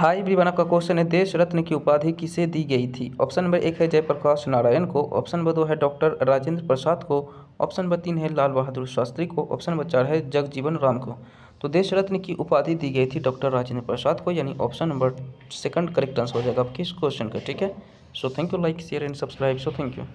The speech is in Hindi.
हाई ब्रिवाना आपका क्वेश्चन है देश रत्न की उपाधि किसे दी गई थी ऑप्शन नंबर एक है जयप्रकाश नारायण को ऑप्शन नंबर दो है डॉक्टर राजेंद्र प्रसाद को ऑप्शन नंबर तीन है लाल बहादुर शास्त्री को ऑप्शन नंबर चार है जगजीवन राम को तो देश रत्न की उपाधि दी गई थी डॉक्टर राजेंद्र प्रसाद को यानी option number second correct answer हो जाएगा आपके इस क्वेश्चन का ठीक है so thank you like share and subscribe so thank you